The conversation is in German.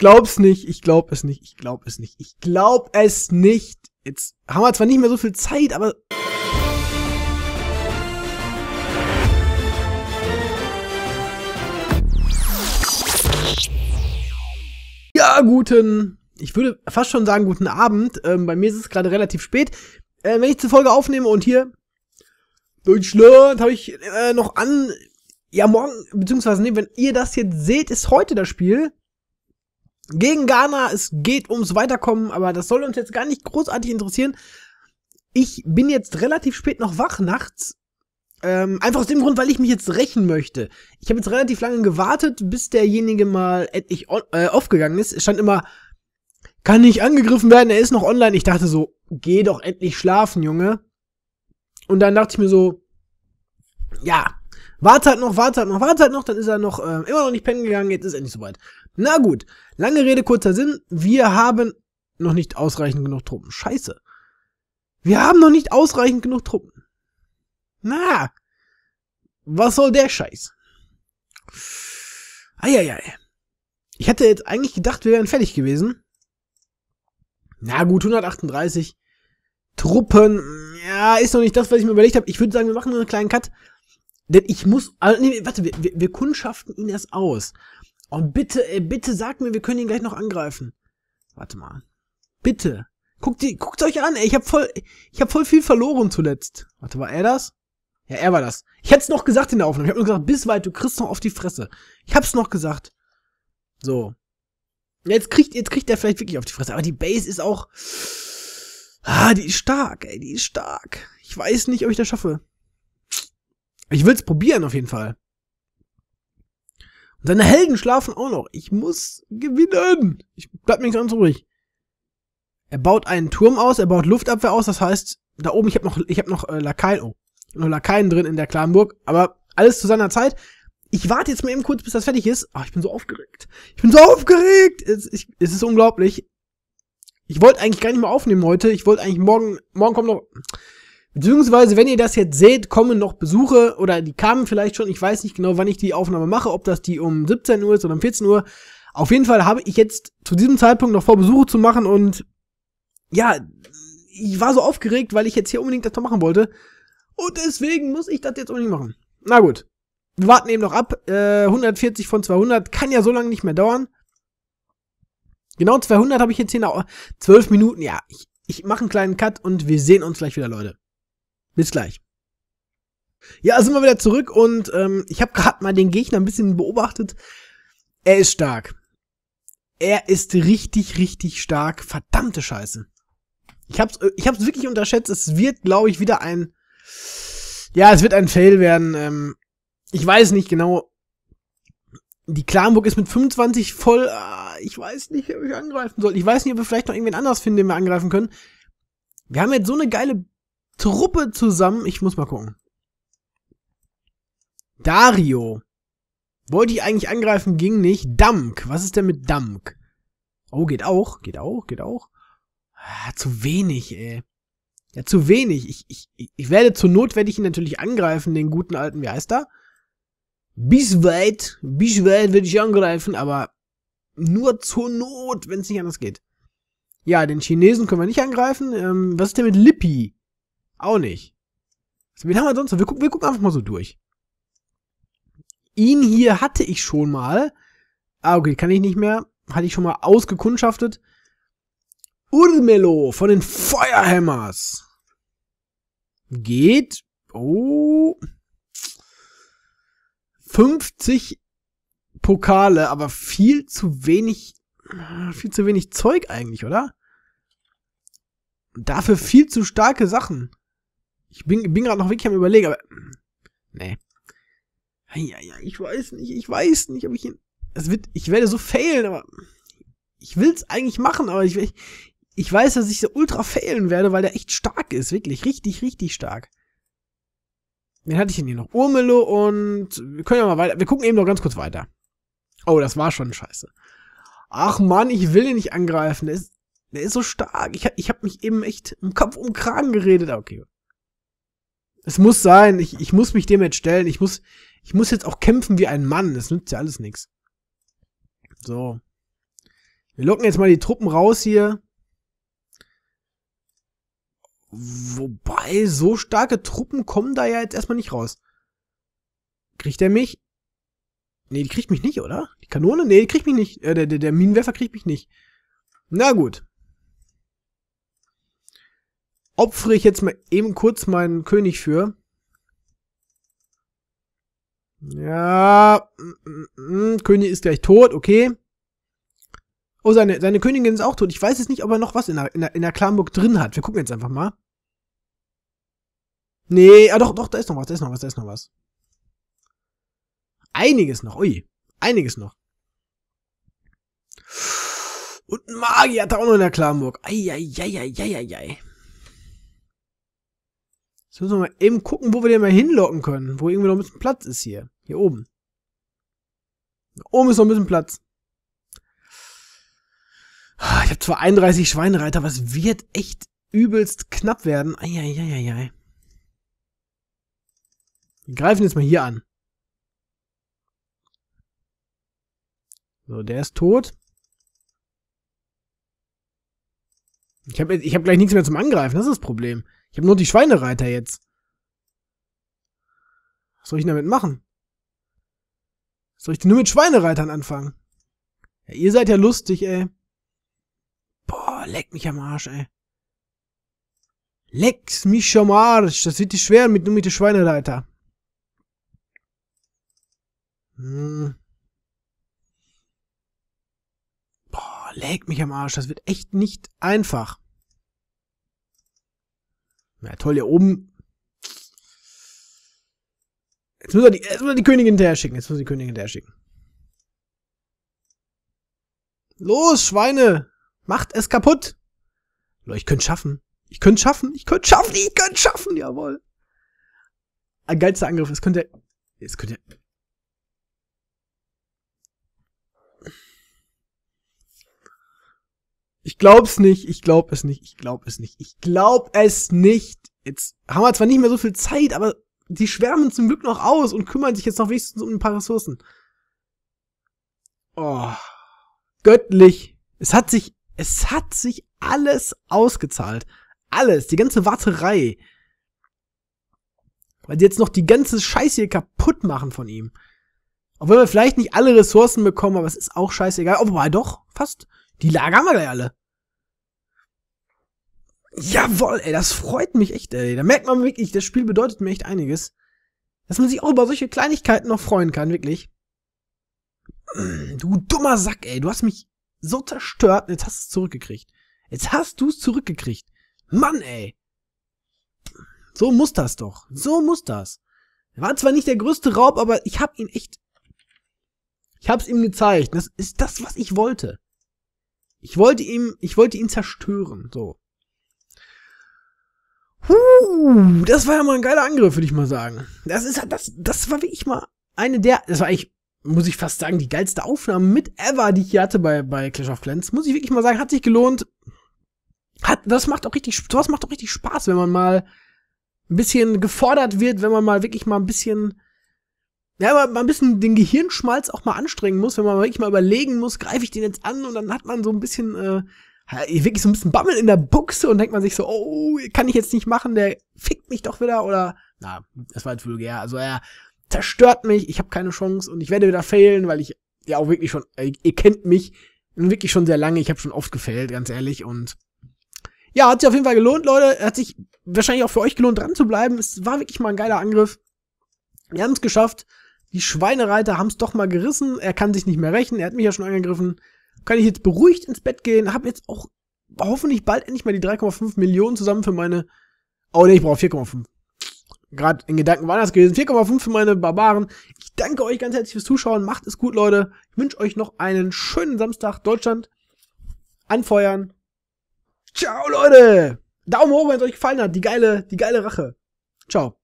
glaub's nicht, ich glaub es nicht, ich glaub es nicht, ich glaub es nicht. Jetzt haben wir zwar nicht mehr so viel Zeit, aber. Ja, guten. Ich würde fast schon sagen, guten Abend. Ähm, bei mir ist es gerade relativ spät. Äh, wenn ich zur Folge aufnehme und hier Deutschland habe ich äh, noch an. Ja, morgen, beziehungsweise, nee, wenn ihr das jetzt seht, ist heute das Spiel gegen Ghana. Es geht ums Weiterkommen, aber das soll uns jetzt gar nicht großartig interessieren. Ich bin jetzt relativ spät noch wach nachts. Ähm, einfach aus dem Grund, weil ich mich jetzt rächen möchte. Ich habe jetzt relativ lange gewartet, bis derjenige mal endlich on, äh, aufgegangen ist. Es stand immer, kann nicht angegriffen werden, er ist noch online. Ich dachte so, geh doch endlich schlafen, Junge. Und dann dachte ich mir so, ja, Wartet halt noch, wartet halt noch, wartet halt noch, dann ist er noch äh, immer noch nicht pennen gegangen, jetzt ist er nicht soweit. Na gut, lange Rede, kurzer Sinn, wir haben noch nicht ausreichend genug Truppen. Scheiße. Wir haben noch nicht ausreichend genug Truppen. Na, was soll der Scheiß? Eieiei. Ich hätte jetzt eigentlich gedacht, wir wären fertig gewesen. Na gut, 138 Truppen. Ja, ist noch nicht das, was ich mir überlegt habe. Ich würde sagen, wir machen nur einen kleinen Cut. Denn ich muss. Also, nee, warte, wir, wir, wir kundschaften ihn erst aus. Und bitte, ey, äh, bitte sag mir, wir können ihn gleich noch angreifen. Warte mal. Bitte. Guckt, die, guckt euch an, ey. Ich hab voll, ich hab voll viel verloren zuletzt. Warte, war er das? Ja, er war das. Ich hätte es noch gesagt in der Aufnahme. Ich hab nur gesagt, bis weit, du kriegst noch auf die Fresse. Ich hab's noch gesagt. So. Jetzt kriegt, jetzt kriegt er vielleicht wirklich auf die Fresse. Aber die Base ist auch. Ah, die ist stark, ey. Die ist stark. Ich weiß nicht, ob ich das schaffe. Ich will's probieren auf jeden Fall. Und seine Helden schlafen auch noch. Ich muss gewinnen. Ich bleib mir nichts anderes übrig. Er baut einen Turm aus, er baut Luftabwehr aus, das heißt, da oben, ich habe noch, ich hab noch äh, Lakaien, oh, ich hab noch Lakaien drin in der Klarenburg, aber alles zu seiner Zeit. Ich warte jetzt mal eben kurz, bis das fertig ist. Ach, ich bin so aufgeregt. Ich bin so aufgeregt. Es, ich, es ist unglaublich. Ich wollte eigentlich gar nicht mehr aufnehmen heute. Ich wollte eigentlich morgen, morgen kommt noch, Beziehungsweise, wenn ihr das jetzt seht, kommen noch Besuche oder die kamen vielleicht schon. Ich weiß nicht genau, wann ich die Aufnahme mache, ob das die um 17 Uhr ist oder um 14 Uhr. Auf jeden Fall habe ich jetzt zu diesem Zeitpunkt noch vor, Besuche zu machen und ja, ich war so aufgeregt, weil ich jetzt hier unbedingt das noch machen wollte. Und deswegen muss ich das jetzt unbedingt machen. Na gut. Wir warten eben noch ab. Äh, 140 von 200 kann ja so lange nicht mehr dauern. Genau 200 habe ich jetzt hier. 12 Minuten. Ja, ich, ich mache einen kleinen Cut und wir sehen uns gleich wieder, Leute. Bis gleich. Ja, also sind wir wieder zurück und ähm, ich habe gerade mal den Gegner ein bisschen beobachtet. Er ist stark. Er ist richtig, richtig stark. Verdammte Scheiße. Ich hab's, äh, ich hab's wirklich unterschätzt. Es wird, glaube ich, wieder ein. Ja, es wird ein Fail werden. Ähm, ich weiß nicht genau. Die Klarenburg ist mit 25 voll. Ah, ich weiß nicht, ob ich angreifen soll. Ich weiß nicht, ob wir vielleicht noch irgendwen anders finden, den wir angreifen können. Wir haben jetzt so eine geile Truppe zusammen. Ich muss mal gucken. Dario. Wollte ich eigentlich angreifen, ging nicht. Dunk. Was ist denn mit Dunk? Oh, geht auch. Geht auch, geht auch. Ah, zu wenig, ey. Ja, zu wenig. Ich, ich, ich werde zur Not, werde ich ihn natürlich angreifen, den guten alten, wie heißt er? Bis weit, bis weit werde ich angreifen, aber nur zur Not, wenn es nicht anders geht. Ja, den Chinesen können wir nicht angreifen. Ähm, was ist denn mit Lippi? Auch nicht. Also, wen haben wir sonst noch? Wir gucken, wir gucken einfach mal so durch. Ihn hier hatte ich schon mal. Ah, okay, kann ich nicht mehr. Hatte ich schon mal ausgekundschaftet. Urmelo von den Feuerhammers. Geht. Oh. 50 Pokale, aber viel zu wenig, viel zu wenig Zeug eigentlich, oder? Dafür viel zu starke Sachen. Ich bin, bin gerade noch wirklich am überlegen, aber. Hm, nee. Ja, ja, ich weiß nicht, ich weiß nicht, ob ich ihn. Es wird, ich werde so failen, aber. Ich will's eigentlich machen, aber ich, ich, ich weiß, dass ich so ultra failen werde, weil der echt stark ist, wirklich. Richtig, richtig stark. Den hatte ich denn hier noch? Urmelo und. Wir können ja mal weiter. Wir gucken eben noch ganz kurz weiter. Oh, das war schon scheiße. Ach man, ich will den nicht angreifen. Der ist, der ist so stark. Ich, ich habe mich eben echt im Kopf um Kragen geredet. Okay, es muss sein, ich, ich muss mich dem jetzt stellen, ich muss, ich muss jetzt auch kämpfen wie ein Mann, das nützt ja alles nichts. So. Wir locken jetzt mal die Truppen raus hier. Wobei, so starke Truppen kommen da ja jetzt erstmal nicht raus. Kriegt er mich? Nee, die kriegt mich nicht, oder? Die Kanone? Nee, die kriegt mich nicht. Äh, der, der, der Minenwerfer kriegt mich nicht. Na gut opfere ich jetzt mal eben kurz meinen König für. Ja, mm, mm, mm, König ist gleich tot, okay. Oh, seine, seine Königin ist auch tot. Ich weiß jetzt nicht, ob er noch was in der, in der, in der Klamburg drin hat. Wir gucken jetzt einfach mal. Nee, ah doch, doch, da ist noch was, da ist noch was, da ist noch was. Einiges noch, ui. Einiges noch. Und ein Magier hat er auch noch in der Klamburg. Eieieiei. Jetzt müssen wir mal eben gucken, wo wir den mal hinlocken können. Wo irgendwie noch ein bisschen Platz ist hier. Hier oben. oben ist noch ein bisschen Platz. Ah, ich habe zwar 31 Schweinereiter, aber es wird echt übelst knapp werden. Eieieiei. Wir greifen jetzt mal hier an. So, der ist tot. Ich habe ich hab gleich nichts mehr zum Angreifen, das ist das Problem. Ich habe nur die Schweinereiter jetzt. Was soll ich denn damit machen? Soll ich denn nur mit Schweinereitern anfangen? Ja, ihr seid ja lustig, ey. Boah, leck mich am Arsch, ey. Leck mich am Arsch. Das wird dich schwer mit nur mit den Schweinereiter. Hm. Boah, leck mich am Arsch. Das wird echt nicht einfach. Ja, toll, hier oben. Jetzt muss er die, jetzt muss er die Königin hinterher schicken. Jetzt muss er die Königin hinterher schicken. Los, Schweine! Macht es kaputt! Leute, ich könnte schaffen. Ich könnte schaffen. Ich könnte schaffen. Ich könnte schaffen. Jawohl. Ein geilster Angriff. Es könnte. Es könnte. glaub's nicht, ich glaub es nicht, ich glaub es nicht, ich glaub es nicht. Jetzt haben wir zwar nicht mehr so viel Zeit, aber die schwärmen zum Glück noch aus und kümmern sich jetzt noch wenigstens um ein paar Ressourcen. Oh, göttlich. Es hat sich, es hat sich alles ausgezahlt. Alles, die ganze Warterei. Weil sie jetzt noch die ganze Scheiße hier kaputt machen von ihm. Obwohl wir vielleicht nicht alle Ressourcen bekommen, aber es ist auch scheißegal. Obwohl, doch, fast. Die Lager haben wir gleich alle. Jawoll, ey, das freut mich echt, ey. Da merkt man wirklich, das Spiel bedeutet mir echt einiges. Dass man sich auch über solche Kleinigkeiten noch freuen kann, wirklich. Du dummer Sack, ey. Du hast mich so zerstört und jetzt hast du es zurückgekriegt. Jetzt hast du es zurückgekriegt. Mann, ey. So muss das doch. So muss das. War zwar nicht der größte Raub, aber ich hab ihn echt. Ich hab's ihm gezeigt. Das ist das, was ich wollte. Ich wollte ihm, ich wollte ihn zerstören. So. Huh, das war ja mal ein geiler Angriff, würde ich mal sagen. Das ist das, das war wirklich mal eine der, das war eigentlich, muss ich fast sagen, die geilste Aufnahme mit ever, die ich hier hatte bei, bei Clash of Clans. Muss ich wirklich mal sagen, hat sich gelohnt. Hat, das macht auch richtig, sowas macht auch richtig Spaß, wenn man mal ein bisschen gefordert wird, wenn man mal wirklich mal ein bisschen, ja, mal ein bisschen den Gehirnschmalz auch mal anstrengen muss, wenn man wirklich mal überlegen muss, greife ich den jetzt an und dann hat man so ein bisschen, äh, wirklich so ein bisschen Bammel in der Buchse und denkt man sich so, oh, kann ich jetzt nicht machen, der fickt mich doch wieder oder, na, das war jetzt vulgär, also er zerstört mich, ich habe keine Chance und ich werde wieder failen, weil ich ja auch wirklich schon, äh, ihr kennt mich wirklich schon sehr lange, ich habe schon oft gefailt, ganz ehrlich und ja, hat sich auf jeden Fall gelohnt, Leute, hat sich wahrscheinlich auch für euch gelohnt, dran zu bleiben, es war wirklich mal ein geiler Angriff, wir haben es geschafft, die Schweinereiter haben es doch mal gerissen, er kann sich nicht mehr rächen, er hat mich ja schon angegriffen, kann ich jetzt beruhigt ins Bett gehen, habe jetzt auch hoffentlich bald endlich mal die 3,5 Millionen zusammen für meine. Oh ne, ich brauche 4,5. Gerade in Gedanken war das gewesen. 4,5 für meine Barbaren. Ich danke euch ganz herzlich fürs Zuschauen. Macht es gut, Leute. Ich wünsche euch noch einen schönen Samstag. Deutschland anfeuern. Ciao, Leute. Daumen hoch, wenn es euch gefallen hat. Die geile, die geile Rache. Ciao.